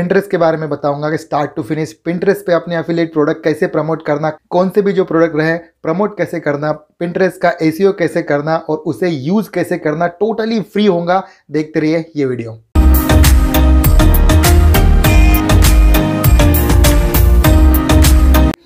Pinterest के बारे में बताऊंगा कि स्टार्ट टू फिनिश पिंट्रेस पे अपने एफिलेट प्रोडक्ट कैसे प्रमोट करना कौन से भी जो प्रोडक्ट रहे प्रमोट कैसे करना पिंट्रेस का ए कैसे करना और उसे यूज कैसे करना टोटली फ्री होगा देखते रहिए ये वीडियो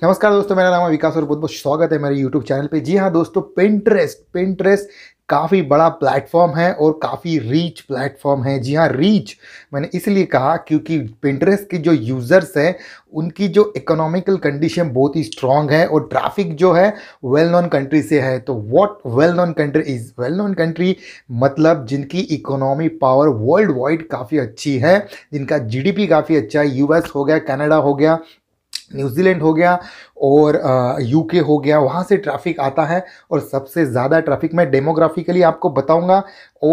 नमस्कार दोस्तों मेरा नाम है विकास और बहुत बहुत स्वागत है मेरे YouTube चैनल पे जी हाँ दोस्तों पिंट्रेस्ट पिंट्रेस्ट काफ़ी बड़ा प्लेटफॉर्म है और काफ़ी रीच प्लेटफॉर्म है जी हाँ रीच मैंने इसलिए कहा क्योंकि पिंटरेस के जो यूज़र्स हैं उनकी जो इकोनॉमिकल कंडीशन बहुत ही स्ट्रांग है और ट्रैफिक जो है वेल नॉन कंट्री से है तो what well known country is well known country मतलब जिनकी इकोनॉमी पावर वर्ल्ड वाइड काफ़ी अच्छी है जिनका जीडीपी काफ़ी अच्छा है यूएस हो गया कनाडा हो गया न्यूजीलैंड हो गया और यूके हो गया वहाँ से ट्रैफिक आता है और सबसे ज़्यादा ट्रैफिक मैं डेमोग्राफिकली आपको बताऊँगा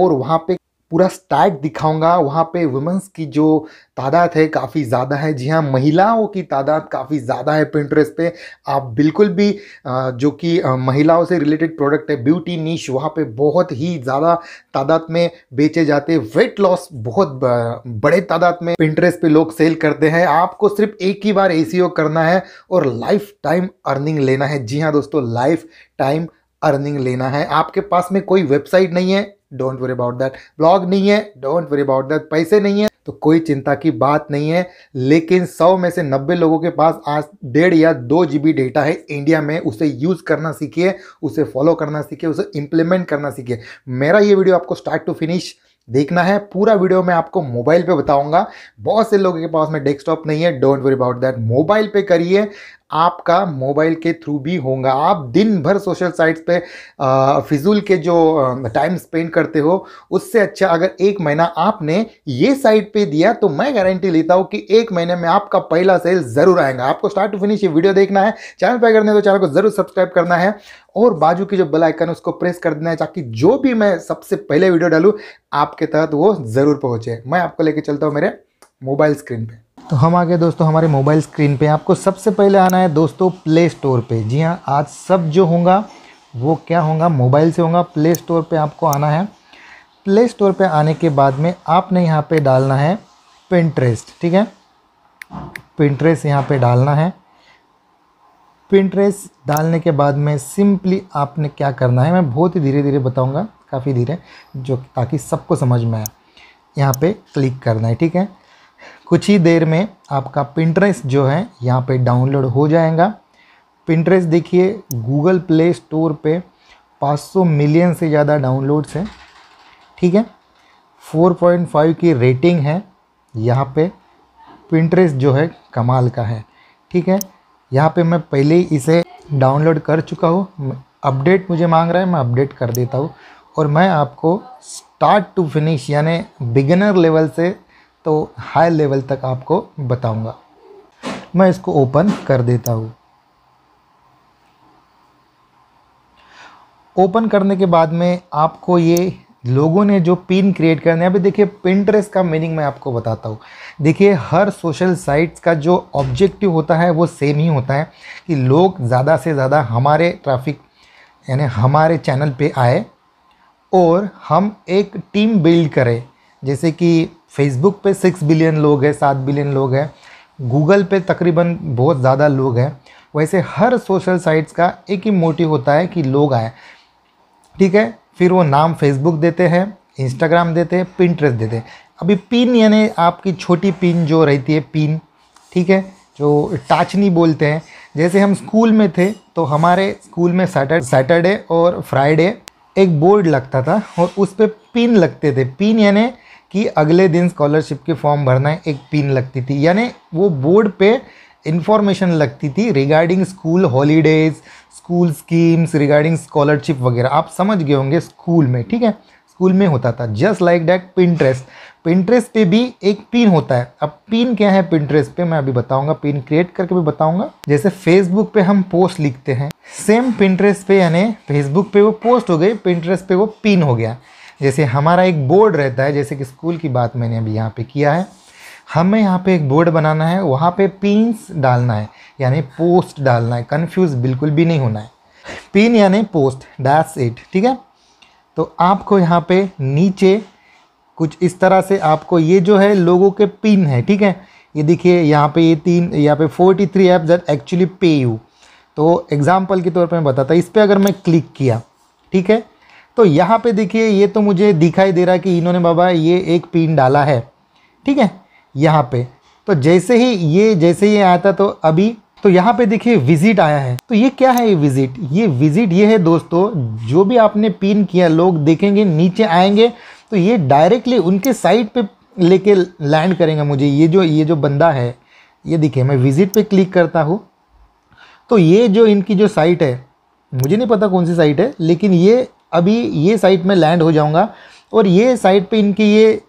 और वहाँ पे पूरा स्टैट दिखाऊंगा वहाँ पे वुमेंस की जो तादाद है काफ़ी ज़्यादा है जी हाँ महिलाओं की तादाद काफ़ी ज़्यादा है पिंटरेस्ट पे आप बिल्कुल भी जो कि महिलाओं से रिलेटेड प्रोडक्ट है ब्यूटी नीश वहाँ पे बहुत ही ज़्यादा तादाद में बेचे जाते वेट लॉस बहुत बड़े तादाद में पिंटरेस्ट पे लोग सेल करते हैं आपको सिर्फ एक ही बार ए करना है और लाइफ टाइम अर्निंग लेना है जी हाँ दोस्तों लाइफ टाइम अर्निंग लेना है आपके पास में कोई वेबसाइट नहीं है don't worry about that blog नहीं है डोंट वरी अबाउट दैट पैसे नहीं है तो कोई चिंता की बात नहीं है लेकिन 100 में से 90 लोगों के पास आज डेढ़ या दो जी डेटा है इंडिया में उसे यूज़ करना सीखिए उसे फॉलो करना सीखिए उसे इंप्लीमेंट करना सीखिए मेरा ये वीडियो आपको स्टार्ट टू फिनिश देखना है पूरा वीडियो मैं आपको मोबाइल पे बताऊंगा बहुत से लोगों के पास में डेस्कटॉप नहीं है don't worry about that mobile पे करिए आपका मोबाइल के थ्रू भी होगा आप दिन भर सोशल साइट्स पे फिजूल के जो टाइम स्पेंड करते हो उससे अच्छा अगर एक महीना आपने ये साइट पे दिया तो मैं गारंटी लेता हूँ कि एक महीने में आपका पहला सेल ज़रूर आएगा आपको स्टार्ट टू फिनिश ये वीडियो देखना है चैनल पर अगर नहीं तो चैनल को ज़रूर सब्सक्राइब करना है और बाजू की जो बेलाइकन है उसको प्रेस कर देना है ताकि जो भी मैं सबसे पहले वीडियो डालूँ आपके तहत वो ज़रूर पहुँचे मैं आपको लेके चलता हूँ मेरे मोबाइल स्क्रीन पर तो हम आ गए दोस्तों हमारे मोबाइल स्क्रीन पे आपको सबसे पहले आना है दोस्तों प्ले स्टोर पे जी हाँ आज सब जो होगा वो क्या होगा मोबाइल से होगा प्ले स्टोर पे आपको आना है प्ले स्टोर पे आने के बाद में आपने यहाँ पे डालना है पिंट्रेस्ट ठीक है पिंट्रेस्ट यहाँ पे डालना है पिंट्रेस्ट डालने के बाद में सिंपली आपने क्या करना है मैं बहुत ही धीरे धीरे बताऊँगा काफ़ी धीरे जो ताकि सबको समझ में आए यहाँ पे क्लिक करना है ठीक है कुछ ही देर में आपका पिंटरेस्ट जो है यहाँ पे डाउनलोड हो जाएगा पिंटरेस्ट देखिए गूगल प्ले स्टोर पे 500 मिलियन से ज़्यादा डाउनलोड्स हैं ठीक है 4.5 की रेटिंग है यहाँ पे पिंटरेस्ट जो है कमाल का है ठीक है यहाँ पे मैं पहले ही इसे डाउनलोड कर चुका हूँ अपडेट मुझे मांग रहा है मैं अपडेट कर देता हूँ और मैं आपको स्टार्ट टू फिनिश यानी बिगिनर लेवल से तो हाई लेवल तक आपको बताऊंगा मैं इसको ओपन कर देता हूँ ओपन करने के बाद में आपको ये लोगों ने जो पिन क्रिएट करने अभी देखिए पिंटरेस्ट का मीनिंग मैं आपको बताता हूँ देखिए हर सोशल साइट्स का जो ऑब्जेक्टिव होता है वो सेम ही होता है कि लोग ज़्यादा से ज़्यादा हमारे ट्रैफिक यानी हमारे चैनल पे आए और हम एक टीम बिल्ड करें जैसे कि फेसबुक पे सिक्स बिलियन लोग हैं सात बिलियन लोग हैं गूगल पे तकरीबन बहुत ज़्यादा लोग हैं वैसे हर सोशल साइट्स का एक ही मोटिव होता है कि लोग आए ठीक है फिर वो नाम फेसबुक देते हैं इंस्टाग्राम देते हैं पिंट्रेस्ट देते हैं अभी पिन यानी आपकी छोटी पिन जो रहती है पिन ठीक है जो टाचनी बोलते हैं जैसे हम स्कूल में थे तो हमारे स्कूल में सैटरडे सैटरडे और फ्राइडे एक बोर्ड लगता था और उस पर पिन लगते थे पिन यानी कि अगले दिन स्कॉलरशिप के फॉर्म भरना है एक पिन लगती थी यानी वो बोर्ड पे इन्फॉर्मेशन लगती थी regarding school holidays school schemes regarding scholarship वगैरह आप समझ गए होंगे स्कूल में ठीक है स्कूल में होता था just like that Pinterest Pinterest पे भी एक पिन होता है अब पिन क्या है पिंट्रेस्ट पे मैं अभी बताऊंगा पिन क्रिएट करके भी बताऊंगा जैसे फेसबुक पे हम पोस्ट लिखते हैं सेम पिंट्रेस्ट पे यानी फेसबुक पे वो पोस्ट हो गई पिंट्रेस्ट पे वो पिन हो गया जैसे हमारा एक बोर्ड रहता है जैसे कि स्कूल की बात मैंने अभी यहाँ पे किया है हमें यहाँ पे एक बोर्ड बनाना है वहाँ पे पिन्स डालना है यानी पोस्ट डालना है कन्फ्यूज़ बिल्कुल भी नहीं होना है पिन यानी पोस्ट डैश इट ठीक है तो आपको यहाँ पे नीचे कुछ इस तरह से आपको ये जो है लोगों के पिन है ठीक है ये देखिए यहाँ पे ये तीन यहाँ पे forty three app that actually pay you तो एग्ज़ाम्पल के तौर पे मैं बताता इस पर अगर मैं क्लिक किया ठीक है तो यहाँ पे देखिए ये तो मुझे दिखाई दे रहा है कि इन्होंने बाबा ये एक पिन डाला है ठीक है यहाँ पे तो जैसे ही ये जैसे ही आया था तो अभी तो यहाँ पे देखिए विजिट आया है तो ये क्या है ये विजिट ये विजिट ये है दोस्तों जो भी आपने पिन किया लोग देखेंगे नीचे आएंगे तो ये डायरेक्टली उनके साइट पे लेके लैंड करेंगे मुझे ये जो ये जो बंदा है ये देखिए मैं विजिट पे क्लिक करता हूँ तो ये जो इनकी जो साइट है मुझे नहीं पता कौन सी साइट है लेकिन ये अभी ये साइट में लैंड हो जाऊँगा और ये साइट पे इनकी ये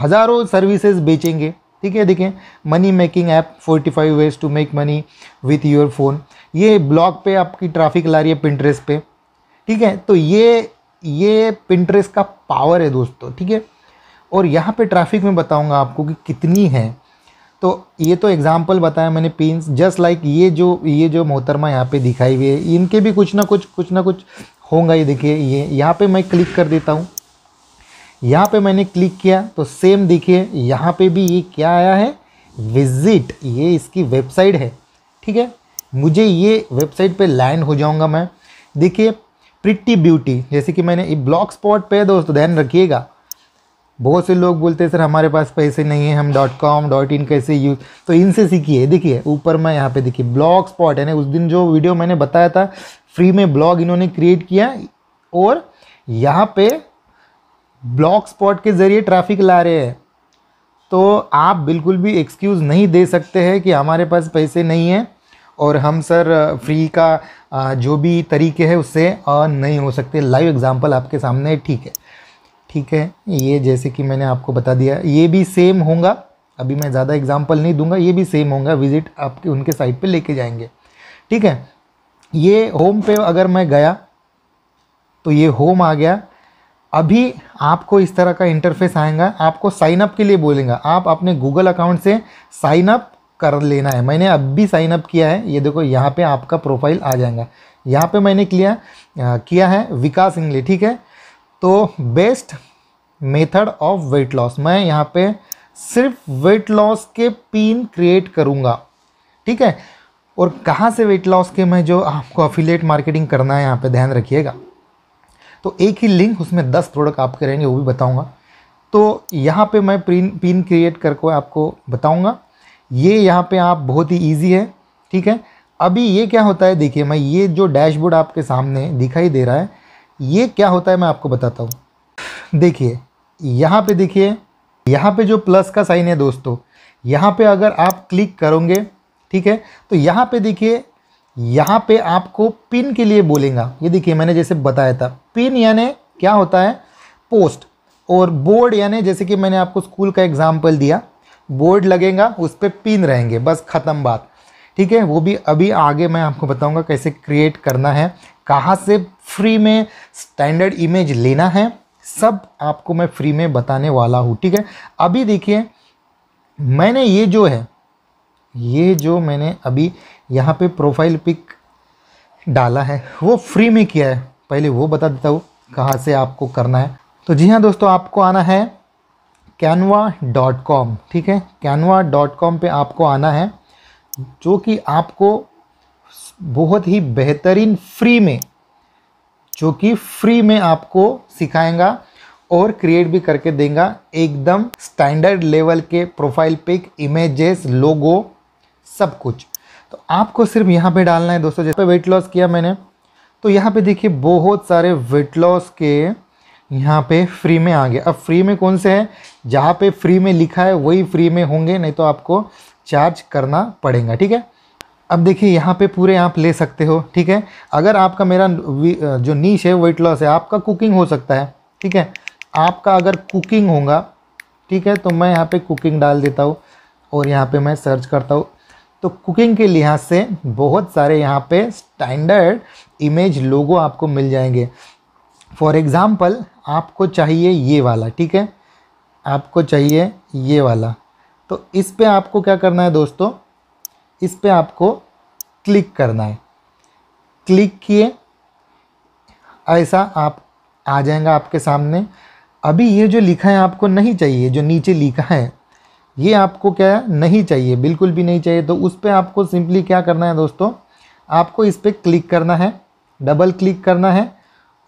हज़ारों सर्विसेज बेचेंगे ठीक है देखें money making app 45 ways to make money with your phone ये ब्लॉग पे आपकी ट्रैफिक ला रही है पिंट्रेस पे ठीक है तो ये ये पिंट्रेस का पावर है दोस्तों ठीक है और यहाँ पे ट्रैफिक में बताऊँगा आपको कि कितनी है तो ये तो एग्ज़ाम्पल बताया मैंने पिन्स जस्ट लाइक ये जो ये जो मोहतरमा यहाँ पे दिखाई हुई है इनके भी कुछ ना कुछ कुछ ना कुछ होगा ये देखिए ये यहाँ पे मैं क्लिक कर देता हूँ यहाँ पे मैंने क्लिक किया तो सेम देखिए यहाँ पे भी ये क्या आया है विजिट ये इसकी वेबसाइट है ठीक है मुझे ये वेबसाइट पे लैंड हो जाऊँगा मैं देखिए प्रिट्टी ब्यूटी जैसे कि मैंने ये ब्लॉक स्पॉट पर दोस्तों ध्यान रखिएगा बहुत से लोग बोलते हैं सर हमारे पास पैसे नहीं है हम डॉट कॉम डॉट इन कैसे यूज़ तो इनसे सीखिए देखिए ऊपर मैं यहाँ पे देखिए ब्लॉग स्पॉट है ना उस दिन जो वीडियो मैंने बताया था फ्री में ब्लॉग इन्होंने क्रिएट किया और यहाँ पे ब्लॉग स्पॉट के ज़रिए ट्रैफिक ला रहे हैं तो आप बिल्कुल भी एक्सक्यूज़ नहीं दे सकते हैं कि हमारे पास पैसे नहीं हैं और हम सर फ्री का जो भी तरीके है उससे नहीं हो सकते लाइव एग्ज़ाम्पल आपके सामने है ठीक है ठीक है ये जैसे कि मैंने आपको बता दिया ये भी सेम होगा अभी मैं ज़्यादा एग्ज़ाम्पल नहीं दूंगा ये भी सेम होगा विज़िट आपके उनके साइट पे लेके जाएंगे ठीक है ये होम पे अगर मैं गया तो ये होम आ गया अभी आपको इस तरह का इंटरफेस आएगा आपको साइन अप के लिए बोलेगा आप अपने गूगल अकाउंट से साइन अप कर लेना है मैंने अब भी साइन अप किया है ये देखो यहाँ पे आपका प्रोफाइल आ जाएगा यहाँ पे मैंने किया किया है विकास इंगले ठीक है तो best method of weight loss मैं यहाँ पे सिर्फ वेट लॉस के पिन क्रिएट करूँगा ठीक है और कहाँ से वेट लॉस के में जो आपको अफिलेट मार्केटिंग करना है यहाँ पे ध्यान रखिएगा तो एक ही लिंक उसमें दस प्रोडक्ट आपके रहेंगे वो भी बताऊँगा तो यहाँ पे मैं पिन पिन क्रिएट करके आपको बताऊँगा ये यहाँ पे आप बहुत ही ईजी है ठीक है अभी ये क्या होता है देखिए मैं ये जो डैशबोर्ड आपके सामने दिखाई दे रहा है ये क्या होता है मैं आपको बताता हूँ देखिए यहाँ पर देखिए यहाँ पर जो प्लस का साइन है दोस्तों यहाँ पर अगर आप क्लिक करोगे ठीक है तो यहाँ पे देखिए यहाँ पे आपको पिन के लिए बोलेगा ये देखिए मैंने जैसे बताया था पिन यानी क्या होता है पोस्ट और बोर्ड यानी जैसे कि मैंने आपको स्कूल का एग्जाम्पल दिया बोर्ड लगेगा उस पर पिन रहेंगे बस ख़त्म बात ठीक है वो भी अभी आगे मैं आपको बताऊंगा कैसे क्रिएट करना है कहाँ से फ्री में स्टैंडर्ड इमेज लेना है सब आपको मैं फ्री में बताने वाला हूँ ठीक है अभी देखिए मैंने ये जो है ये जो मैंने अभी यहाँ पे प्रोफाइल पिक डाला है वो फ्री में किया है पहले वो बता देता हूँ कहाँ से आपको करना है तो जी हाँ दोस्तों आपको आना है कैनवा डॉट कॉम ठीक है कैनवा डॉट कॉम पर आपको आना है जो कि आपको बहुत ही बेहतरीन फ्री में जो कि फ्री में आपको सिखाएगा और क्रिएट भी करके देगा एकदम स्टैंडर्ड लेवल के प्रोफाइल पिक इमेजेस लोगो सब कुछ तो आपको सिर्फ यहाँ पे डालना है दोस्तों जैसे वेट लॉस किया मैंने तो यहाँ पे देखिए बहुत सारे वेट लॉस के यहाँ पे फ्री में आ गए अब फ्री में कौन से हैं जहाँ पे फ्री में लिखा है वही फ्री में होंगे नहीं तो आपको चार्ज करना पड़ेगा ठीक है अब देखिए यहाँ पे पूरे आप ले सकते हो ठीक है अगर आपका मेरा जो नीच है वेट लॉस है आपका कुकिंग हो सकता है ठीक है आपका अगर कुकिंग होगा ठीक है तो मैं यहाँ पर कुकिंग डाल देता हूँ और यहाँ पर मैं सर्च करता हूँ तो कुकिंग के लिहाज से बहुत सारे यहाँ पे स्टैंडर्ड इमेज लोगो आपको मिल जाएंगे फॉर एग्ज़ाम्पल आपको चाहिए ये वाला ठीक है आपको चाहिए ये वाला तो इस पे आपको क्या करना है दोस्तों इस पे आपको क्लिक करना है क्लिक किए ऐसा आप आ जाएगा आपके सामने अभी ये जो लिखा है आपको नहीं चाहिए जो नीचे लिखा है ये आपको क्या है नहीं चाहिए बिल्कुल भी नहीं चाहिए तो उस पर आपको सिंपली क्या करना है दोस्तों आपको इस पर क्लिक करना है डबल क्लिक करना है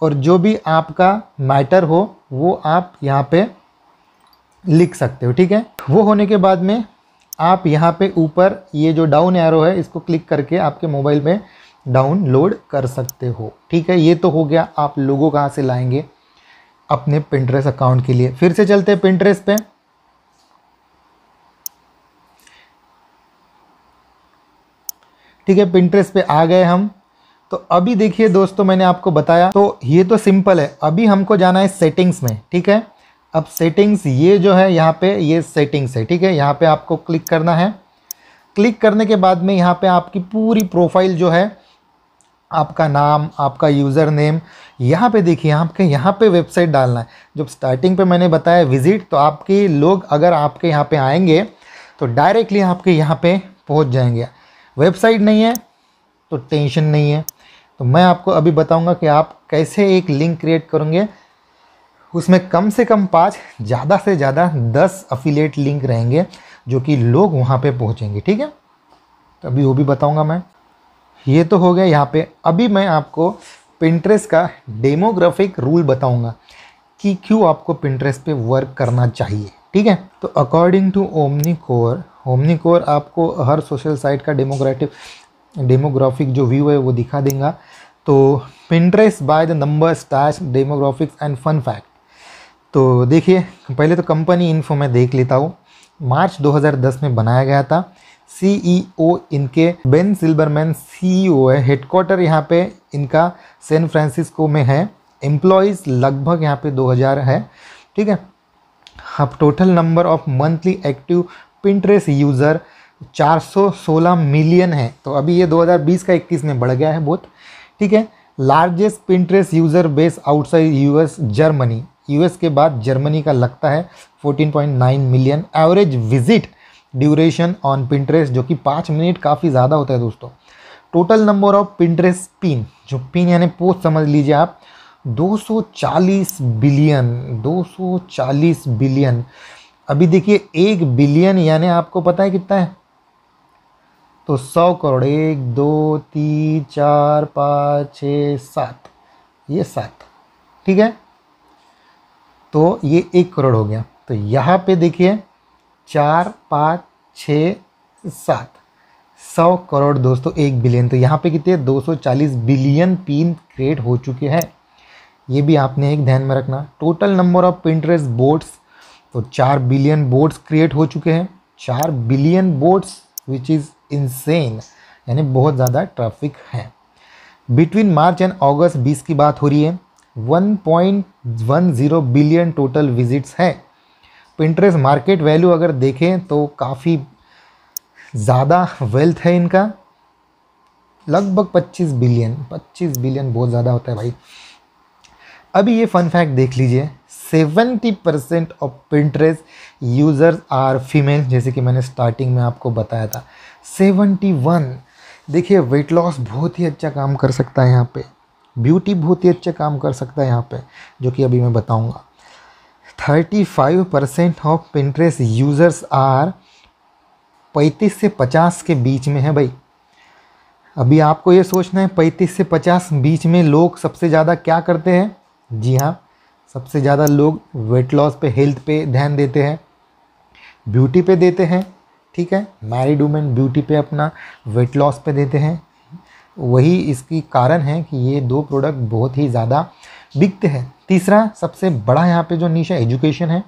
और जो भी आपका मैटर हो वो आप यहाँ पे लिख सकते हो ठीक है वो होने के बाद में आप यहाँ पे ऊपर ये जो डाउन एरो है इसको क्लिक करके आपके मोबाइल में डाउनलोड कर सकते हो ठीक है ये तो हो गया आप लोगों कहाँ से लाएंगे अपने पिंट्रेस अकाउंट के लिए फिर से चलते हैं पिंट्रेस पे ठीक है पिंट्रेस पे आ गए हम तो अभी देखिए दोस्तों मैंने आपको बताया तो ये तो सिंपल है अभी हमको जाना है सेटिंग्स में ठीक है अब सेटिंग्स ये जो है यहाँ पे ये सेटिंग्स है ठीक है यहाँ पे आपको क्लिक करना है क्लिक करने के बाद में यहाँ पे आपकी पूरी प्रोफाइल जो है आपका नाम आपका यूज़र नेम यहाँ पे देखिए आपके यहाँ पे वेबसाइट डालना है जब स्टार्टिंग पे मैंने बताया विज़िट तो आपके लोग अगर आपके यहाँ पे आएंगे तो डायरेक्टली आपके यहाँ पे पहुँच जाएंगे वेबसाइट नहीं है तो टेंशन नहीं है तो मैं आपको अभी बताऊंगा कि आप कैसे एक लिंक क्रिएट करेंगे उसमें कम से कम पाँच ज़्यादा से ज़्यादा दस अफिलेट लिंक रहेंगे जो कि लोग वहाँ पे पहुँचेंगे ठीक है तो अभी वो भी बताऊँगा मैं ये तो हो गया यहाँ पे अभी मैं आपको पिंट्रेस का डेमोग्राफिक रूल बताऊँगा कि क्यों आपको पिंट्रेस पे वर्क करना चाहिए ठीक है तो according to omni core Omnicore आपको हर सोशल साइट का डेमोग्राफिक डेमोग्राफिक जो व्यू है वो दिखा देगा तो Pinterest by the number stats demographics and fun fact तो देखिए पहले तो कंपनी इन्फो मैं देख लेता हूँ मार्च 2010 में बनाया गया था सीईओ e इनके बेन सिल्बरमैन सीईओ e है हेडक्वार्टर यहाँ पे इनका सैन फ्रांसिस्को में है एम्प्लॉयज़ लगभग यहाँ पे 2000 है ठीक है अब total number of monthly active Pinterest user 416 million है तो अभी ये 2020 का 21 में बढ़ गया है बहुत ठीक है largest Pinterest user base outside US Germany US के बाद जर्मनी का लगता है 14.9 million average visit duration on Pinterest जो कि पाँच मिनट काफ़ी ज़्यादा होता है दोस्तों total number of Pinterest pin जो पिन यानी पोस्ट समझ लीजिए आप 240 बिलियन 240 बिलियन अभी देखिए एक बिलियन यानी आपको पता है कितना है तो सौ करोड़ एक दो तीन चार पाँच छ सात ये सात ठीक है तो ये एक करोड़ हो गया तो यहाँ पे देखिए चार पाँच छ सात सौ करोड़ दोस्तों एक बिलियन तो यहाँ पे कितने चालीस बिलियन पिन क्रिएट हो चुके हैं ये भी आपने एक ध्यान में रखना total number of Pinterest boards तो चार बिलियन बोर्ड्स क्रिएट हो चुके हैं चार billion boards which is insane यानी बहुत ज़्यादा ट्रैफिक है बिटवीन मार्च एंड अगस्त 20 की बात हो रही है 1.10 बिलियन टोटल विजिट्स हैं पिंट्रेस मार्केट वैल्यू अगर देखें तो काफ़ी ज़्यादा वेल्थ है इनका लगभग 25 बिलियन 25 बिलियन बहुत ज़्यादा होता है भाई अभी ये फन फैक्ट देख लीजिए 70% of Pinterest users are female जैसे कि मैंने स्टार्टिंग में आपको बताया था 71 देखिए वेट लॉस बहुत ही अच्छा काम कर सकता है यहाँ पे ब्यूटी बहुत ही अच्छा काम कर सकता है यहाँ पे जो कि अभी मैं बताऊँगा 35% ऑफ पिंटरेस्ट यूज़र्स आर 35 से 50 के बीच में है भाई अभी आपको ये सोचना है 35 से 50 बीच में लोग सबसे ज़्यादा क्या करते हैं जी हाँ सबसे ज़्यादा लोग वेट लॉस पे हेल्थ पे ध्यान देते हैं ब्यूटी पे देते हैं ठीक है मैरिड वुमेन ब्यूटी पे अपना वेट लॉस पे देते हैं वही इसकी कारण है कि ये दो प्रोडक्ट बहुत ही ज़्यादा बिकते हैं तीसरा सबसे बड़ा यहाँ पे जो नीचा एजुकेशन है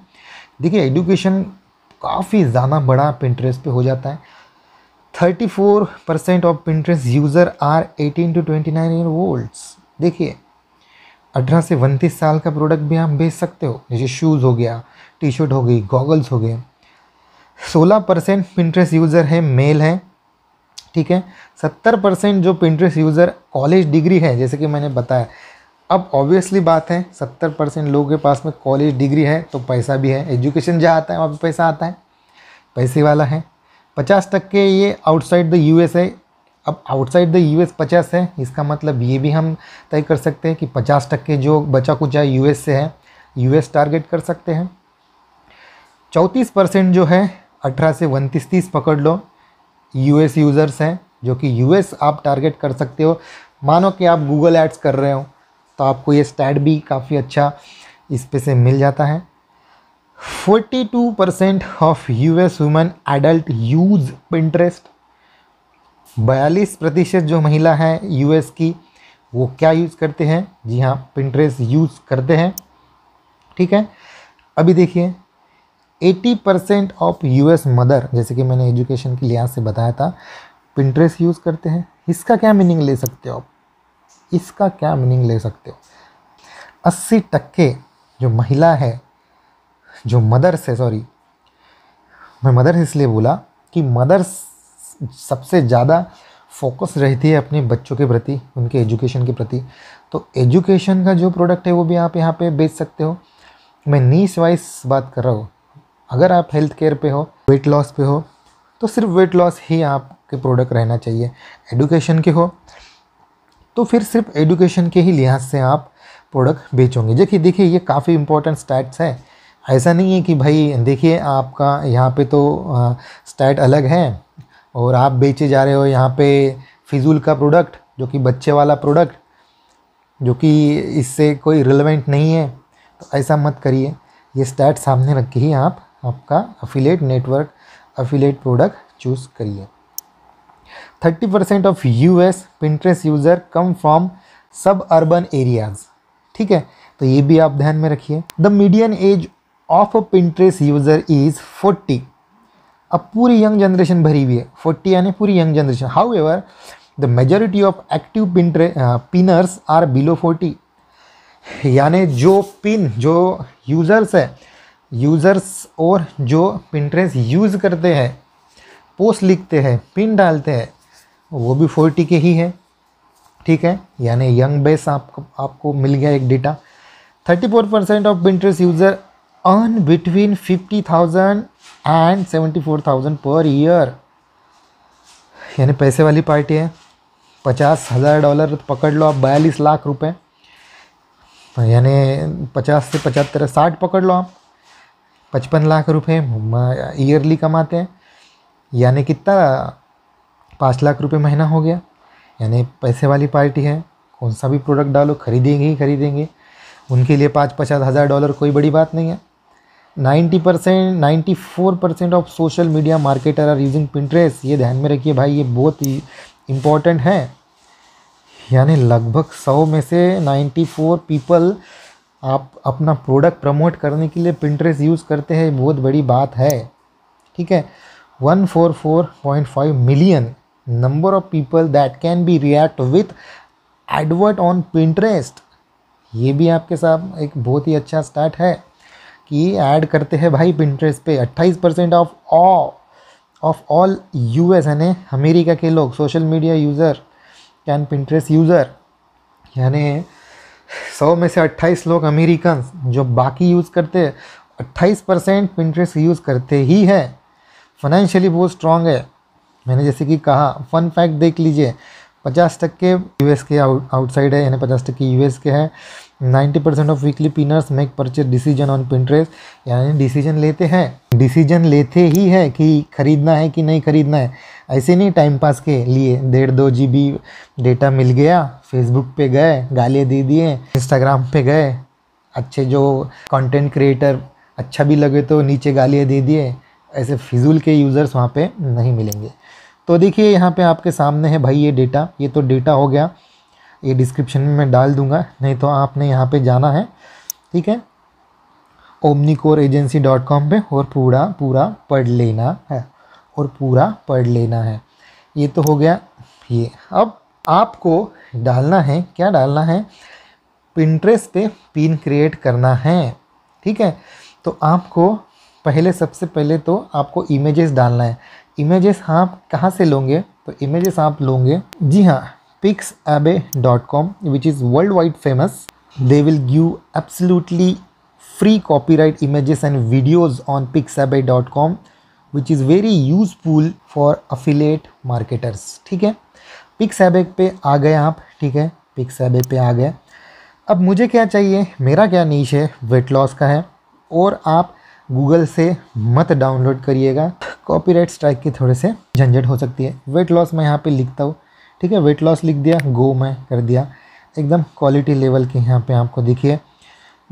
देखिए एजुकेशन काफ़ी ज़्यादा बड़ा पिंटरेस्ट पे हो जाता है thirty four percent of Pinterest user are eighteen to twenty nine year olds देखिए अठारह से उनतीस साल का प्रोडक्ट भी आप बेच सकते हो जैसे शूज़ हो गया टी शर्ट हो गई गॉगल्स हो गए सोलह परसेंट पिंट्रेस यूज़र है मेल हैं ठीक है सत्तर परसेंट जो पिंट्रेस यूज़र कॉलेज डिग्री है जैसे कि मैंने बताया अब ऑब्वियसली बात है सत्तर परसेंट लोगों के पास में कॉलेज डिग्री है तो पैसा भी है एजुकेशन जहाँ आता है वहाँ पर पैसा आता है पैसे वाला है पचास तक के ये आउटसाइड द यू यूएसए अब आउटसाइड द यूएस पचास है इसका मतलब ये भी हम तय कर सकते हैं कि पचास टक्के जो बचा कुचा यूएस से है यूएस टारगेट कर सकते हैं चौंतीस परसेंट जो है अठारह से उनतीस तीस पकड़ लो यूएस यूज़र्स हैं जो कि यूएस आप टारगेट कर सकते हो मानो कि आप गूगल एड्स कर रहे हो तो आपको ये स्टैट भी काफ़ी अच्छा इस पे से मिल जाता है 42% of US women adult use interest बयालीस प्रतिशत जो महिला हैं यूएस की वो क्या यूज़ करते हैं जी हाँ पिंट्रेस यूज़ करते हैं ठीक है अभी देखिए 80 परसेंट ऑफ यूएस मदर जैसे कि मैंने एजुकेशन के लिहाज से बताया था पिंट्रेस यूज़ करते हैं इसका क्या मीनिंग ले सकते हो आप इसका क्या मीनिंग ले सकते हो अस्सी टक्के जो महिला है जो मदर्स है सॉरी मैं मदर्स इसलिए बोला कि मदर्स सबसे ज़्यादा फोकस रहती है अपने बच्चों के प्रति उनके एजुकेशन के प्रति तो एजुकेशन का जो प्रोडक्ट है वो भी आप यहाँ पे बेच सकते हो मैं नीस वाइज बात कर रहा हूँ अगर आप हेल्थ केयर पे हो वेट लॉस पे हो तो सिर्फ वेट लॉस ही आपके प्रोडक्ट रहना चाहिए एडुकेशन के हो तो फिर सिर्फ एडुकेशन के ही लिहाज से आप प्रोडक्ट बेचोगे देखिए देखिए ये काफ़ी इंपॉर्टेंट स्टैट्स है ऐसा नहीं है कि भाई देखिए आपका यहाँ पे तो स्टैट अलग है और आप बेचे जा रहे हो यहाँ पे फिजूल का प्रोडक्ट जो कि बच्चे वाला प्रोडक्ट जो कि इससे कोई रिलेवेंट नहीं है तो ऐसा मत करिए ये स्टैट सामने रख के ही आप आपका affiliate network affiliate product choose करिए thirty percent of U S Pinterest user come from suburban areas ठीक है तो ये भी आप ध्यान में रखिए the median age of a Pinterest user is forty अब पूरी यंग जनरेशन भरी हुई है फोर्टी यानी पूरी young generation however the majority of active Pinterest pinners are below forty यानी जो पिन जो यूज़र्स है यूज़र्स और जो पिंट्रेस यूज़ करते हैं पोस्ट लिखते हैं पिन डालते हैं वो भी फोर्टी के ही है ठीक है यानी यंग बेस आपको आपको मिल गया एक data thirty four percent of Pinterest user earn between 50,000 and 74,000 per year यानी पैसे वाली पार्टी है पचास हज़ार डॉलर पकड़ लो आप बयालीस लाख रुपए यानी पचास से पचहत्तर साठ पकड़ लो आप पचपन लाख रुपए ईयरली कमाते हैं यानी कितना पाँच लाख रुपए महीना हो गया यानी पैसे वाली पार्टी है कौन सा भी प्रोडक्ट डालो खरीदेंगे ही खरीदेंगे उनके लिए पाँच पचास हज़ार डॉलर कोई बड़ी बात नहीं है 90 percent ninety four percent of social media marketer are using Pinterest ये ध्यान में रखिए भाई ये बहुत ही इम्पॉर्टेंट है यानी लगभग सौ में से 94 पीपल आप अपना प्रोडक्ट प्रमोट करने के लिए पिंट्रेस यूज़ करते हैं बहुत बड़ी बात है ठीक है 144.5 million number of people that can be react with advert on Pinterest ये भी आपके साथ एक बहुत ही अच्छा स्टार्ट है कि ऐड करते हैं भाई पिंटरेस्ट पे 28 percent of of all U S यानी अमेरिका के लोग social media user can Pinterest user यानी सौ में से 28 लोग अमेरिकन जो बाकी यूज़ करते अट्ठाईस परसेंट पिंटरेस्ट यूज़ करते ही है फाइनेंशियली बहुत स्ट्रांग है मैंने जैसे कि कहा फन फैक्ट देख लीजिए पचास टक्के यू के आउट आउटसाइड है यानी पचास टक्के यू के है ninety percent of weekly pinners make purchase decision on Pinterest यानी डिसीजन लेते हैं डिसीजन लेते ही है कि खरीदना है कि नहीं खरीदना है ऐसे नहीं टाइम पास के लिए डेढ़ दो जी बी डेटा मिल गया फेसबुक पे गए गालियाँ दे दिए इंस्टाग्राम पे गए अच्छे जो कंटेंट क्रिएटर अच्छा भी लगे तो नीचे गालियाँ दे दिए ऐसे फिजूल के यूज़र्स वहाँ पर नहीं मिलेंगे तो देखिए यहाँ पर आपके सामने है भाई ये डेटा ये तो डेटा हो गया ये डिस्क्रिप्शन में मैं डाल दूंगा नहीं तो आपने यहाँ पे जाना है ठीक है omni core agency dot com पर और पूरा पूरा पढ़ लेना है और पूरा पढ़ लेना है ये तो हो गया ये अब आपको डालना है क्या डालना है पिंट्रेस पे पिन क्रिएट करना है ठीक है तो आपको पहले सबसे पहले तो आपको इमेजेस डालना है इमेजेस आप कहाँ से लोगे तो इमेजेस आप लोगे जी हाँ pixabay.com which is worldwide famous. They will give absolutely free copyright images and videos on pixabay.com which is very useful for affiliate marketers. ठीक है पिक्सैबे पे आ गए आप ठीक है पिक्सैबे पे आ गए अब मुझे क्या चाहिए मेरा क्या नीच है वेट लॉस का है और आप गूगल से मत डाउनलोड करिएगा कॉपीराइट स्ट्राइक की थोड़े से झंझट हो सकती है वेट लॉस मैं यहाँ पे लिखता हूँ ठीक है वेट लॉस लिख दिया गो में कर दिया एकदम क्वालिटी लेवल के यहाँ पे आपको देखिए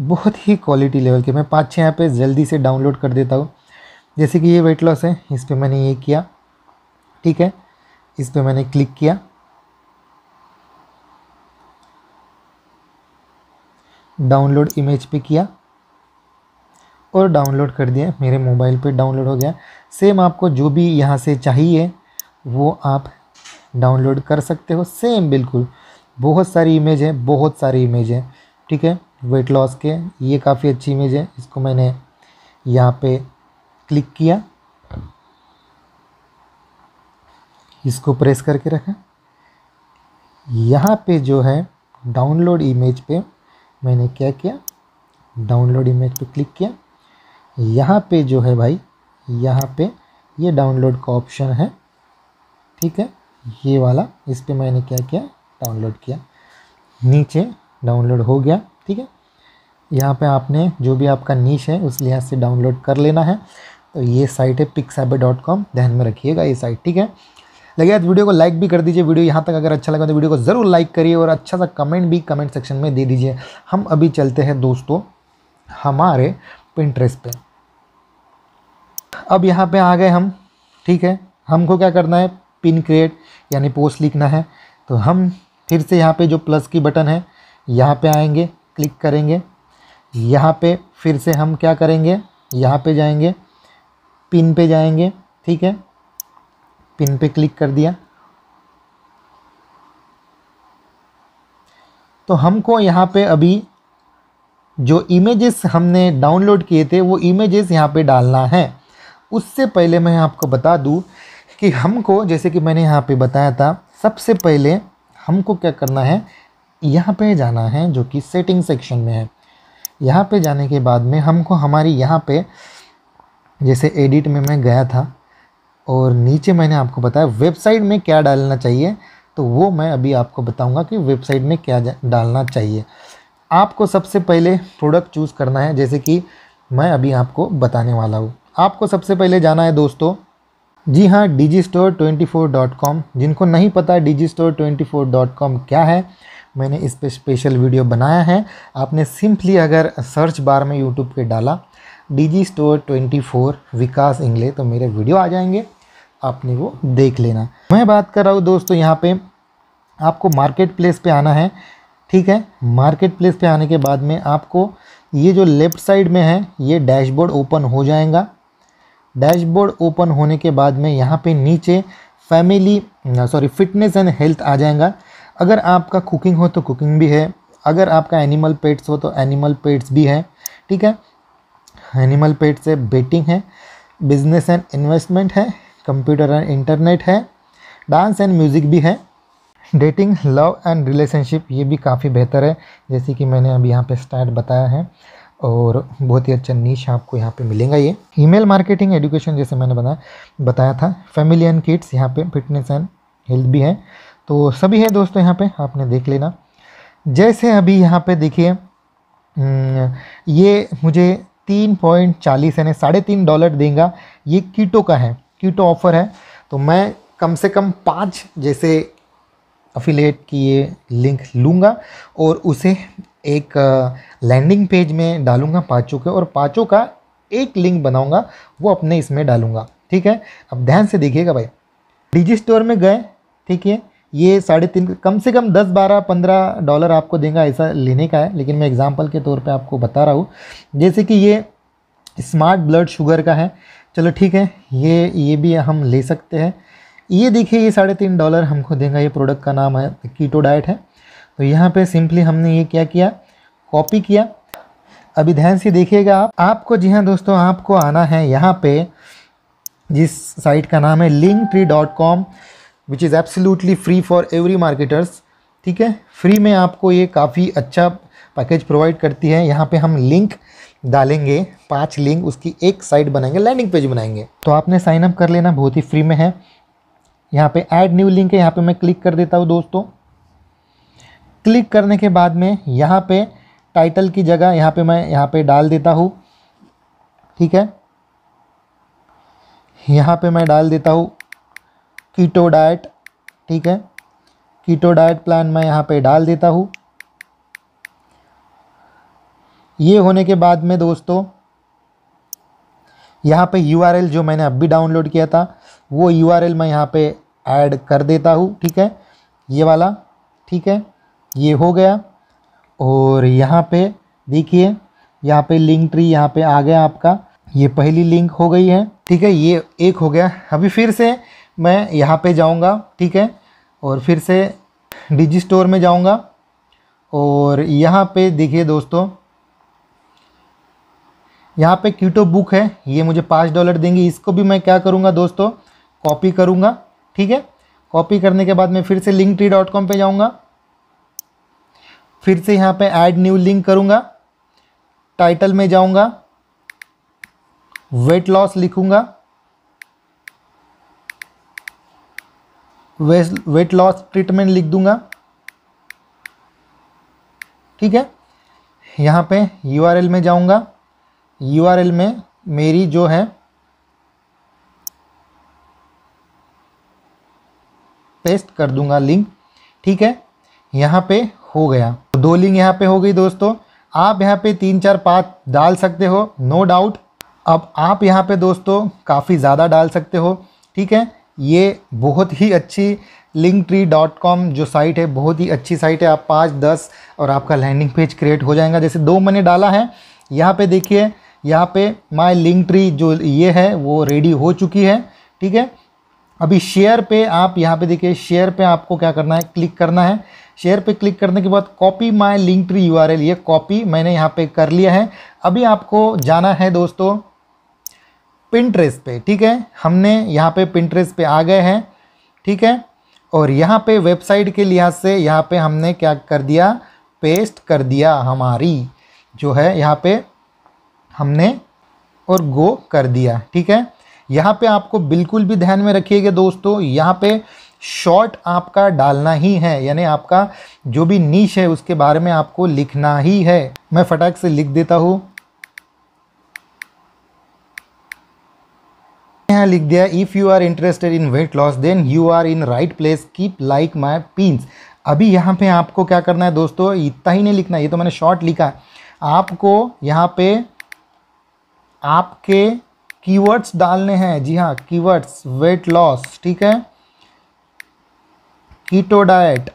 बहुत ही क्वालिटी लेवल के मैं पाँच छः यहाँ पे जल्दी से डाउनलोड कर देता हूँ जैसे कि ये वेट लॉस है इस पर मैंने ये किया ठीक है इस पर मैंने क्लिक किया डाउनलोड इमेज पे किया और डाउनलोड कर दिया मेरे मोबाइल पे डाउनलोड हो गया सेम आपको जो भी यहाँ से चाहिए वो आप डाउनलोड कर सकते हो सेम बिल्कुल बहुत सारी इमेज है बहुत सारी इमेज है ठीक है वेट लॉस के ये काफ़ी अच्छी इमेज है इसको मैंने यहाँ पे क्लिक किया इसको प्रेस करके रखा यहाँ पे जो है डाउनलोड इमेज पे मैंने क्या किया डाउनलोड इमेज पे क्लिक किया यहाँ पे जो है भाई यहाँ पे ये यह डाउनलोड का ऑप्शन है ठीक है ये वाला इस पर मैंने क्या किया डाउनलोड किया नीचे डाउनलोड हो गया ठीक है यहाँ पे आपने जो भी आपका नीच है उस लिहाज से डाउनलोड कर लेना है तो ये साइट है पिक्साबे डॉट कॉम ध्यान में रखिएगा ये साइट ठीक है लगे तो वीडियो को लाइक भी कर दीजिए वीडियो यहाँ तक अगर अच्छा लगा तो वीडियो को ज़रूर लाइक करिए और अच्छा सा कमेंट भी कमेंट सेक्शन में दे दीजिए हम अभी चलते हैं दोस्तों हमारे पिंट्रेस पे अब यहाँ पे आ गए हम ठीक है हमको क्या करना है पिन क्रिएट यानी पोस्ट लिखना है तो हम फिर से यहाँ पे जो प्लस की बटन है यहाँ पे आएंगे क्लिक करेंगे यहाँ पे फिर से हम क्या करेंगे यहाँ पे जाएंगे पिन पे जाएंगे ठीक है पिन पे क्लिक कर दिया तो हमको यहाँ पे अभी जो इमेजेस हमने डाउनलोड किए थे वो इमेजेस यहाँ पे डालना है उससे पहले मैं आपको बता दूँ कि हमको जैसे कि मैंने यहाँ पे बताया था सबसे पहले हमको क्या करना है यहाँ पे जाना है जो कि सेटिंग सेक्शन में है यहाँ पे जाने के बाद में हमको हमारी यहाँ पे जैसे एडिट में मैं गया था और नीचे मैंने आपको बताया वेबसाइट में क्या डालना चाहिए तो वो मैं अभी आपको बताऊँगा कि वेबसाइट में क्या डालना चाहिए आपको सबसे पहले प्रोडक्ट चूज़ करना है जैसे कि मैं अभी आपको बताने वाला हूँ आपको सबसे पहले जाना है दोस्तों जी हाँ D store twenty four dot com जिनको नहीं पता D store twenty four dot com क्या है मैंने इस पर स्पेशल वीडियो बनाया है आपने सिंपली अगर सर्च बार में यूट्यूब पे डाला D store twenty four Vikas Ingle तो मेरे वीडियो आ जाएंगे आपने वो देख लेना मैं बात कर रहा हूँ दोस्तों यहाँ पे आपको मार्केट प्लेस पर आना है ठीक है मार्केट प्लेस पर आने के बाद में आपको ये जो लेफ़्ट साइड में है ये डैशबोर्ड ओपन हो जाएगा डैशबोर्ड ओपन होने के बाद में यहाँ पे नीचे family sorry fitness and health आ जाएगा अगर आपका कुकिंग हो तो कुकिंग भी है अगर आपका एनिमल पेट्स हो तो एनिमल पेट्स भी है ठीक है एनिमल पेट्स है बेटिंग है बिजनेस एंड इन्वेस्टमेंट है कंप्यूटर एंड इंटरनेट है डांस एंड म्यूज़िक भी है डेटिंग लव एंड रिलेशनशिप ये भी काफ़ी बेहतर है जैसे कि मैंने अभी यहाँ पे स्टार्ट बताया है और बहुत ही अच्छा नीच आपको यहाँ पे मिलेगा ये ईमेल मार्केटिंग एजुकेशन जैसे मैंने बना बताया था फैमिली एंड किड्स यहाँ पे फिटनेस एंड हेल्थ भी है तो सभी है दोस्तों यहाँ पे आपने देख लेना जैसे अभी यहाँ पे देखिए ये मुझे तीन पॉइंट चालीस यानी साढ़े तीन डॉलर देगा ये कीटो का है कीटो ऑफ़र है तो मैं कम से कम पाँच जैसे अफिलेट की ये लिंक लूँगा और उसे एक लैंडिंग पेज में डालूंगा पाँचों के और पाँचों का एक लिंक बनाऊंगा वो अपने इसमें डालूंगा ठीक है अब ध्यान से देखिएगा भाई डिजी स्टोर में गए ठीक है ये साढ़े तीन कम से कम दस बारह पंद्रह डॉलर आपको देगा ऐसा लेने का है लेकिन मैं एग्ज़ाम्पल के तौर पे आपको बता रहा हूँ जैसे कि ये स्मार्ट ब्लड शुगर का है चलो ठीक है ये ये भी हम ले सकते हैं ये देखिए ये साढ़े तीन डॉलर हमको देगा ये प्रोडक्ट का नाम है कीटो डाइट है तो यहाँ पे सिंपली हमने ये क्या किया कॉपी किया अभी ध्यान से देखिएगा आप आपको जी हाँ दोस्तों आपको आना है यहाँ पे जिस साइट का नाम है link tree dot com which is absolutely free for every marketers ठीक है फ्री में आपको ये काफ़ी अच्छा पैकेज प्रोवाइड करती है यहाँ पे हम लिंक डालेंगे पांच लिंक उसकी एक साइट बनाएंगे लैंडिंग पेज बनाएंगे तो आपने साइन अप कर लेना बहुत ही फ्री में है यहाँ पे ऐड न्यू लिंक है यहाँ पे मैं क्लिक कर देता हूँ दोस्तों क्लिक करने के बाद में यहाँ पे टाइटल की जगह यहाँ पे मैं यहाँ पे डाल देता हूँ ठीक है यहाँ पे मैं डाल देता हूँ कीटो डाइट ठीक है कीटो डाइट प्लान मैं यहाँ पे डाल देता हूँ ये होने के बाद में दोस्तों यहाँ पे यू जो मैंने अभी डाउनलोड किया था वो यू मैं यहाँ पे ऐड कर देता हूँ ठीक है ये वाला ठीक है ये हो गया और यहाँ पे देखिए यहाँ पे लिंक ट्री यहाँ पे आ गया आपका ये पहली लिंक हो गई है ठीक है ये एक हो गया अभी फिर से मैं यहाँ पे जाऊँगा ठीक है और फिर से डिजी स्टोर में जाऊँगा और यहाँ पे देखिए दोस्तों यहाँ पे कीटो बुक है ये मुझे पाँच डॉलर देंगे इसको भी मैं क्या करूँगा दोस्तों कॉपी करूँगा ठीक है कॉपी करने के बाद मैं फिर से लिंक ट्री डॉट कॉम पर जाऊँगा फिर से यहाँ पे ऐड न्यू लिंक करूँगा टाइटल में जाऊँगा वेट लॉस लिखूँगा वेट लॉस ट्रीटमेंट लिख दूंगा ठीक है यहाँ पे यू में जाऊँगा यू में मेरी जो है पेस्ट कर दूंगा लिंक ठीक है यहाँ पे हो गया दो लिंग यहाँ पे हो गई दोस्तों आप यहाँ पे तीन चार पाँच डाल सकते हो नो डाउट अब आप यहाँ पे दोस्तों काफ़ी ज़्यादा डाल सकते हो ठीक है ये बहुत ही अच्छी लिंक ट्री डॉट कॉम जो साइट है बहुत ही अच्छी साइट है आप पाँच दस और आपका लैंडिंग पेज क्रिएट हो जाएगा जैसे दो मैंने डाला है यहाँ पे देखिए यहाँ पे माय लिंक ट्री जो ये है वो रेडी हो चुकी है ठीक है अभी शेयर पे आप यहाँ पे देखिए शेयर पे आपको क्या करना है क्लिक करना है शेयर पे क्लिक करने के बाद copy my link tree you ये कॉपी मैंने यहाँ पे कर लिया है अभी आपको जाना है दोस्तों पिंट्रेस पे ठीक है हमने यहाँ पे पिंट्रेस पे आ गए हैं ठीक है और यहाँ पे वेबसाइट के लिहाज से यहाँ पे हमने क्या कर दिया पेस्ट कर दिया हमारी जो है यहाँ पे हमने और गो कर दिया ठीक है यहाँ पे आपको बिल्कुल भी ध्यान में रखिएगा दोस्तों यहाँ पे शॉर्ट आपका डालना ही है यानी आपका जो भी नीच है उसके बारे में आपको लिखना ही है मैं फटाक से लिख देता हूँ यहाँ लिख दिया if you are interested in weight loss then you are in right place keep like my pins अभी यहाँ पे आपको क्या करना है दोस्तों इतना ही नहीं लिखना ये तो मैंने शॉर्ट लिखा है आपको यहाँ पे आपके कीवर्ड्स डालने हैं जी हाँ कीवर्ड्स वेट लॉस ठीक है कीटो डाइट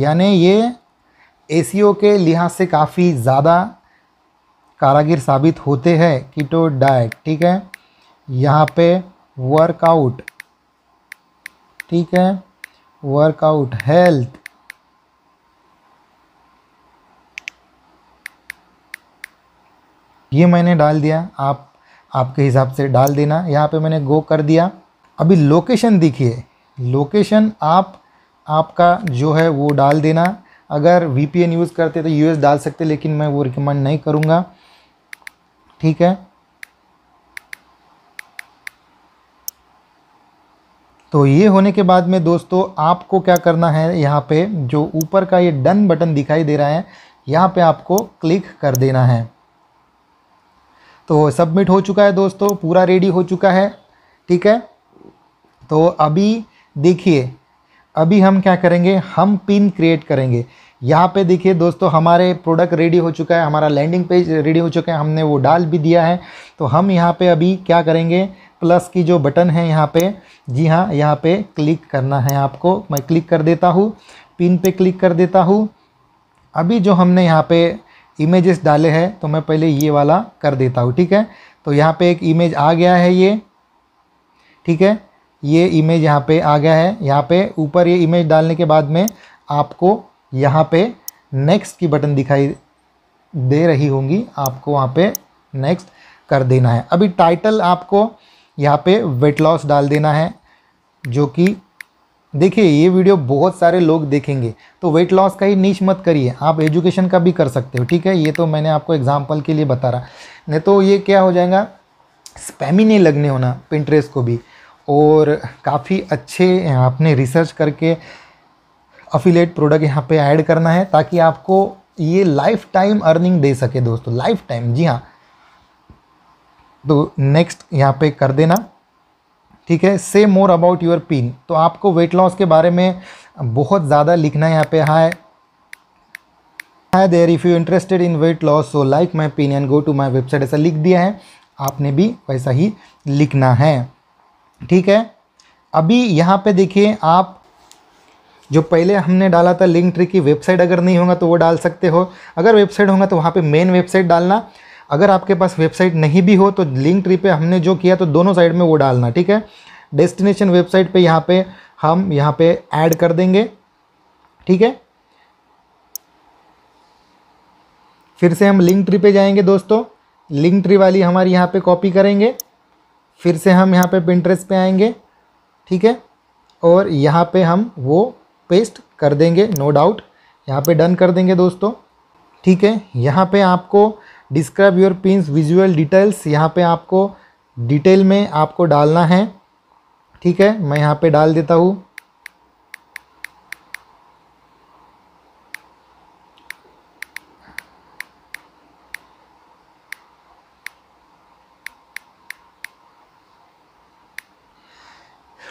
यानी ये ए के लिहाज से काफ़ी ज़्यादा कारागिर साबित होते हैं कीटो डाइट ठीक है यहाँ पे वर्कआउट ठीक है वर्कआउट हेल्थ ये मैंने डाल दिया आप आपके हिसाब से डाल देना यहाँ पे मैंने गो कर दिया अभी लोकेशन देखिए लोकेशन आप आपका जो है वो डाल देना अगर वी यूज़ करते तो यूएस डाल सकते लेकिन मैं वो रिकमेंड नहीं करूँगा ठीक है तो ये होने के बाद में दोस्तों आपको क्या करना है यहाँ पे जो ऊपर का ये डन बटन दिखाई दे रहा है यहाँ पे आपको क्लिक कर देना है तो सबमिट हो चुका है दोस्तों पूरा रेडी हो चुका है ठीक है तो अभी देखिए अभी हम क्या करेंगे हम पिन क्रिएट करेंगे यहाँ पे देखिए दोस्तों हमारे प्रोडक्ट रेडी हो चुका है हमारा लैंडिंग पेज रेडी हो चुका है हमने वो डाल भी दिया है तो हम यहाँ पे अभी क्या करेंगे प्लस की जो बटन है यहाँ पे जी हाँ यहाँ पे क्लिक करना है आपको मैं क्लिक कर देता हूँ पिन पे क्लिक कर देता हूँ अभी जो हमने यहाँ पे इमेजेस डाले हैं तो मैं पहले ये वाला कर देता हूँ ठीक है तो यहाँ पर एक इमेज आ गया है ये ठीक है ये इमेज यहाँ पे आ गया है यहाँ पे ऊपर ये इमेज डालने के बाद में आपको यहाँ पे नेक्स्ट की बटन दिखाई दे रही होंगी आपको वहाँ पे नेक्स्ट कर देना है अभी टाइटल आपको यहाँ पे वेट लॉस डाल देना है जो कि देखिए ये वीडियो बहुत सारे लोग देखेंगे तो वेट लॉस का ही नीच मत करिए आप एजुकेशन का भी कर सकते हो ठीक है ये तो मैंने आपको एग्जाम्पल के लिए बता रहा नहीं तो ये क्या हो जाएगा स्पैमी नहीं लगने होना पिंट्रेस को भी और काफ़ी अच्छे आपने रिसर्च करके अफिलेट प्रोडक्ट यहाँ पे ऐड करना है ताकि आपको ये लाइफ टाइम अर्निंग दे सके दोस्तों लाइफ टाइम जी हाँ तो नेक्स्ट यहाँ पे कर देना ठीक है से मोर अबाउट योर पिन तो आपको वेट लॉस के बारे में बहुत ज़्यादा लिखना यहाँ पे हाय है there if you interested in weight loss so like my pin and go to my website ऐसा लिख दिया है आपने भी वैसा ही लिखना है ठीक है अभी यहाँ पे देखिए आप जो पहले हमने डाला था लिंक ट्री की वेबसाइट अगर नहीं होगा तो वो डाल सकते हो अगर वेबसाइट होगा तो वहाँ पे मेन वेबसाइट डालना अगर आपके पास वेबसाइट नहीं भी हो तो लिंक ट्री पे हमने जो किया तो दोनों साइड में वो डालना ठीक है डेस्टिनेशन वेबसाइट पे यहाँ पे हम यहाँ पे ऐड कर देंगे ठीक है फिर से हम लिंक ट्री पे जाएंगे दोस्तों लिंक ट्री वाली हमारी यहाँ पर कॉपी करेंगे फिर से हम यहाँ पे प्रिंट्रेस पे आएंगे ठीक है और यहाँ पे हम वो पेस्ट कर देंगे नो डाउट यहाँ पे डन कर देंगे दोस्तों ठीक है यहाँ पे आपको describe your pins visual details यहाँ पे आपको डिटेल में आपको डालना है ठीक है मैं यहाँ पे डाल देता हूँ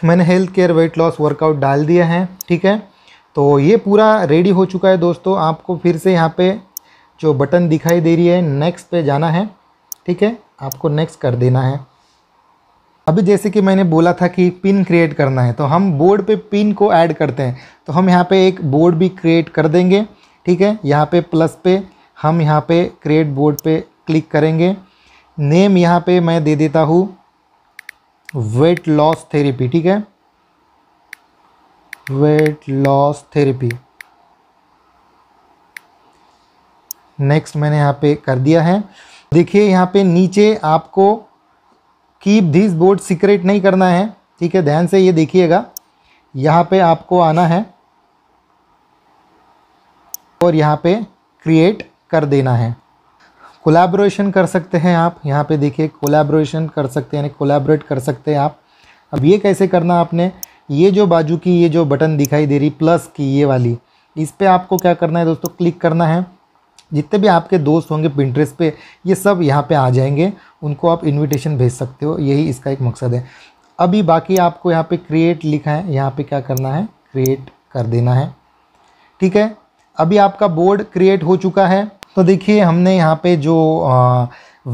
मैंने health care weight loss workout डाल दिया है ठीक है तो ये पूरा रेडी हो चुका है दोस्तों आपको फिर से यहाँ पे जो बटन दिखाई दे रही है नेक्स्ट पे जाना है ठीक है आपको नेक्स्ट कर देना है अभी जैसे कि मैंने बोला था कि पिन क्रिएट करना है तो हम बोर्ड पे पिन को ऐड करते हैं तो हम यहाँ पे एक बोर्ड भी क्रिएट कर देंगे ठीक है यहाँ पे प्लस पे हम यहाँ पे क्रिएट बोर्ड पे क्लिक करेंगे नेम यहाँ पे मैं दे देता हूँ वेट लॉस थेरेपी ठीक है वेट लॉस थेरेपी नेक्स्ट मैंने यहाँ पे कर दिया है देखिए यहाँ पे नीचे आपको कीप दिस बोर्ड सीक्रेट नहीं करना है ठीक है ध्यान से ये देखिएगा यहाँ पे आपको आना है और यहाँ पे क्रिएट कर देना है कोलैबोरेशन कर सकते हैं आप यहाँ पे देखिए कोलैबोरेशन कर सकते हैं यानी कोलैबोरेट कर सकते हैं आप अब ये कैसे करना आपने ये जो बाजू की ये जो बटन दिखाई दे रही प्लस की ये वाली इस पर आपको क्या करना है दोस्तों क्लिक करना है जितने भी आपके दोस्त होंगे प्रिंट्रेस पे ये सब यहाँ पे आ जाएंगे उनको आप इनविटेशन भेज सकते हो यही इसका एक मकसद है अभी बाकी आपको यहाँ पे क्रिएट लिखा है यहाँ पे क्या करना है क्रिएट कर देना है ठीक है अभी आपका बोर्ड क्रिएट हो चुका है तो देखिए हमने यहाँ पे जो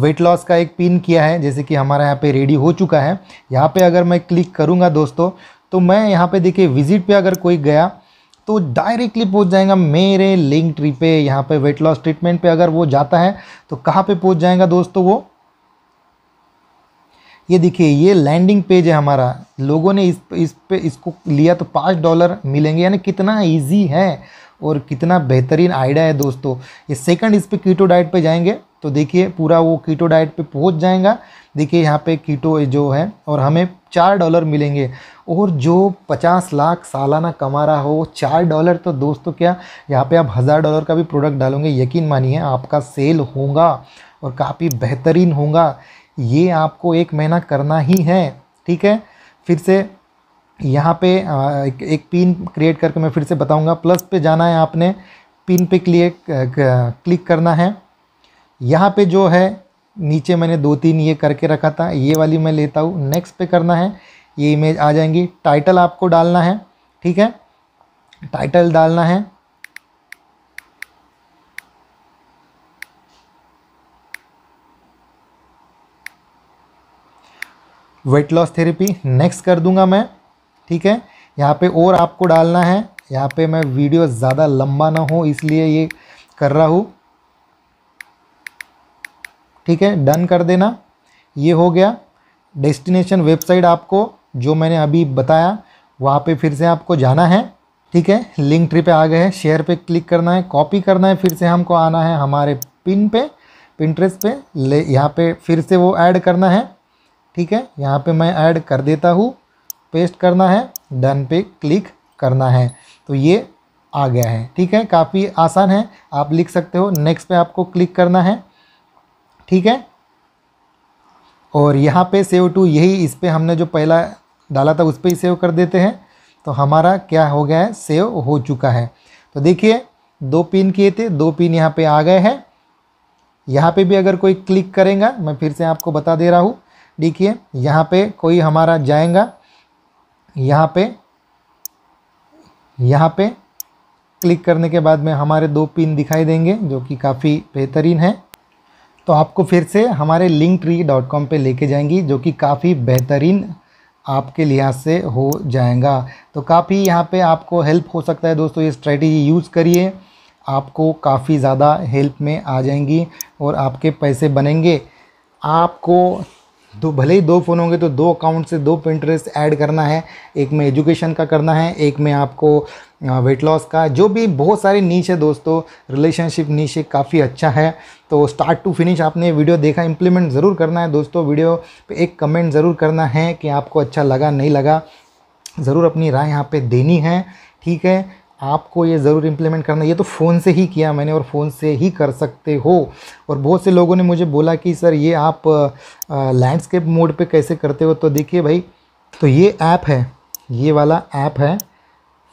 वेट लॉस का एक पिन किया है जैसे कि हमारा यहाँ पे रेडी हो चुका है यहाँ पे अगर मैं क्लिक करूँगा दोस्तों तो मैं यहाँ पे देखिए विजिट पे अगर कोई गया तो डायरेक्टली पहुँच जाएगा मेरे लिंक ट्री पे यहाँ पे वेट लॉस ट्रीटमेंट पे अगर वो जाता है तो कहाँ पे पहुँच जाएगा दोस्तों वो ये देखिए ये लैंडिंग पेज है हमारा लोगों ने इस इस पे इसको लिया तो पाँच डॉलर मिलेंगे यानी कितना ईजी है और कितना बेहतरीन आइडिया है दोस्तों ये सेकंड इस पर कीटो डाइट पे जाएंगे तो देखिए पूरा वो कीटो डाइट पे पहुंच जाएगा देखिए यहाँ पे कीटो जो है और हमें चार डॉलर मिलेंगे और जो पचास लाख सालाना कमा रहा हो चार डॉलर तो दोस्तों क्या यहाँ पे आप हज़ार डॉलर का भी प्रोडक्ट डालोगे यकीन मानिए आपका सेल होगा और काफ़ी बेहतरीन होगा ये आपको एक महीना करना ही है ठीक है फिर से यहाँ पे एक, एक पिन क्रिएट करके मैं फिर से बताऊँगा प्लस पे जाना है आपने पिन पे क्लिक क्लिक करना है यहाँ पे जो है नीचे मैंने दो तीन ये करके रखा था ये वाली मैं लेता हूँ नेक्स्ट पे करना है ये इमेज आ जाएंगी टाइटल आपको डालना है ठीक है टाइटल डालना है वेट लॉस थेरेपी नेक्स्ट कर दूंगा मैं ठीक है यहाँ पे और आपको डालना है यहाँ पे मैं वीडियो ज़्यादा लंबा ना हो इसलिए ये कर रहा हूँ ठीक है डन कर देना ये हो गया डेस्टिनेशन वेबसाइट आपको जो मैंने अभी बताया वहाँ पे फिर से आपको जाना है ठीक है लिंक ट्री पे आ गए हैं शेयर पे क्लिक करना है कॉपी करना है फिर से हमको आना है हमारे पिन पे पिंट्रेस पे ले यहाँ पे फिर से वो ऐड करना है ठीक है यहाँ पे मैं ऐड कर देता हूँ पेस्ट करना है डन पे क्लिक करना है तो ये आ गया है ठीक है काफ़ी आसान है आप लिख सकते हो नेक्स्ट पे आपको क्लिक करना है ठीक है और यहाँ पे सेव टू यही इस पर हमने जो पहला डाला था उस पर ही सेव कर देते हैं तो हमारा क्या हो गया है सेव हो चुका है तो देखिए दो पिन किए थे दो पिन यहाँ पे आ गए हैं यहाँ पे भी अगर कोई क्लिक करेगा मैं फिर से आपको बता दे रहा हूँ देखिए यहाँ पे कोई हमारा जाएगा यहाँ पे यहाँ पे क्लिक करने के बाद में हमारे दो पिन दिखाई देंगे जो कि काफ़ी बेहतरीन है तो आपको फिर से हमारे लिंक ट्री डॉट कॉम पर लेके जाएंगी जो कि काफ़ी बेहतरीन आपके लिहाज से हो जाएगा तो काफ़ी यहाँ पे आपको हेल्प हो सकता है दोस्तों ये स्ट्रेटजी यूज़ करिए आपको काफ़ी ज़्यादा हेल्प में आ जाएंगी और आपके पैसे बनेंगे आपको दो भले ही दो फ़ोन होंगे तो दो अकाउंट से दो पिंटरेस्ट ऐड करना है एक में एजुकेशन का करना है एक में आपको वेट लॉस का जो भी बहुत सारे नीच है दोस्तों रिलेशनशिप नीच काफ़ी अच्छा है तो स्टार्ट टू फिनिश आपने वीडियो देखा इम्प्लीमेंट ज़रूर करना है दोस्तों वीडियो पे एक कमेंट ज़रूर करना है कि आपको अच्छा लगा नहीं लगा ज़रूर अपनी राय यहाँ पे देनी है ठीक है आपको ये ज़रूर इम्प्लीमेंट करना ये तो फ़ोन से ही किया मैंने और फ़ोन से ही कर सकते हो और बहुत से लोगों ने मुझे बोला कि सर ये आप लैंडस्केप मोड पे कैसे करते हो तो देखिए भाई तो ये ऐप है ये वाला ऐप है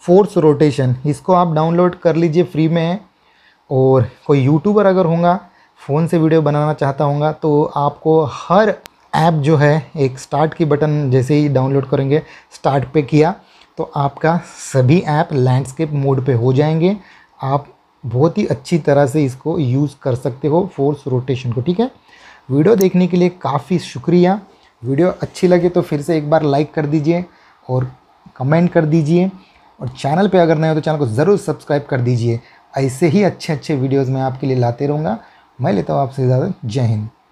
फोर्स रोटेशन इसको आप डाउनलोड कर लीजिए फ्री में है और कोई यूट्यूबर अगर होगा फ़ोन से वीडियो बनाना चाहता होगा तो आपको हर ऐप जो है एक स्टार्ट की बटन जैसे ही डाउनलोड करेंगे स्टार्ट पे किया तो आपका सभी ऐप लैंडस्केप मोड पे हो जाएंगे आप बहुत ही अच्छी तरह से इसको यूज़ कर सकते हो फोर्स रोटेशन को ठीक है वीडियो देखने के लिए काफ़ी शुक्रिया वीडियो अच्छी लगे तो फिर से एक बार लाइक कर दीजिए और कमेंट कर दीजिए और चैनल पे अगर नए हो तो चैनल को ज़रूर सब्सक्राइब कर दीजिए ऐसे ही अच्छे अच्छे वीडियोज़ मैं आपके लिए लाते रहूँगा मैं लेता हूँ आपसे ज़्यादा जय हिंद